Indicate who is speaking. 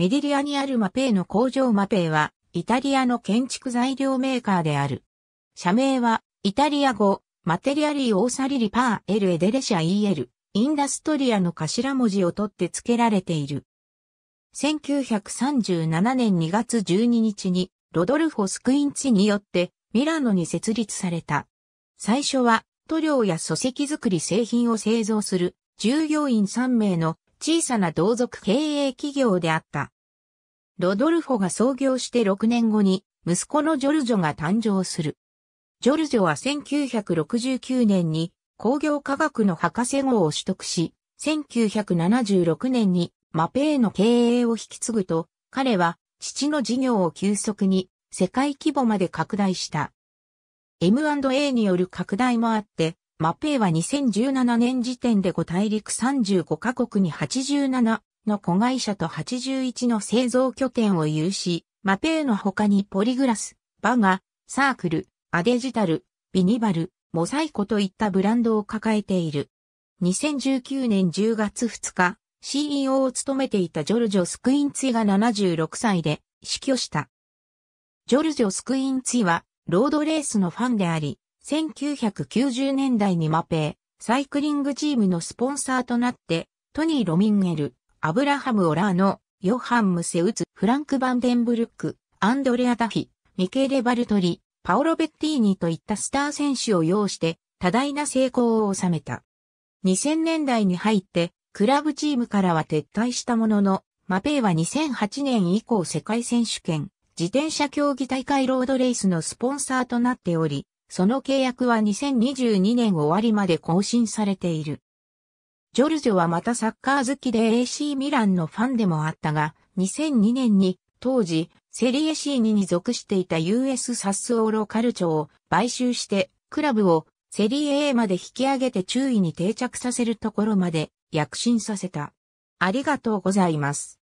Speaker 1: メディリアにあるマペーの工場マペーは、イタリアの建築材料メーカーである。社名は、イタリア語、マテリアリーオーサリリパーエルエデレシャイエル、インダストリアの頭文字を取って付けられている。1937年2月12日に、ロドルフォ・スクインチによって、ミラノに設立された。最初は、塗料や組織作り製品を製造する従業員3名の小さな同族経営企業であった。ロドルフォが創業して6年後に、息子のジョルジョが誕生する。ジョルジョは1969年に工業科学の博士号を取得し、1976年にマペーの経営を引き継ぐと、彼は父の事業を急速に世界規模まで拡大した。M&A による拡大もあって、マペイは2017年時点で5大陸35カ国に87の子会社と81の製造拠点を有し、マペイの他にポリグラス、バガ、サークル、アデジタル、ビニバル、モサイコといったブランドを抱えている。2019年10月2日、CEO を務めていたジョルジョ・スクインツィが76歳で死去した。ジョルジョ・スクインツィはロードレースのファンであり、1990年代にマペー、サイクリングチームのスポンサーとなって、トニー・ロミンゲル、アブラハム・オラーノ、ヨハン・ムセウツ、フランク・バンデンブルック、アンドレア・ダフィ、ミケーレ・バルトリ、パオロ・ベッティーニといったスター選手を擁して、多大な成功を収めた。2000年代に入って、クラブチームからは撤退したものの、マペイは2008年以降世界選手権、自転車競技大会ロードレースのスポンサーとなっており、その契約は2022年終わりまで更新されている。ジョルジョはまたサッカー好きで AC ミランのファンでもあったが、2002年に当時、セリエ C2 に属していた US サッスオーロカルチョを買収して、クラブをセリエ A まで引き上げて注意に定着させるところまで躍進させた。ありがとうございます。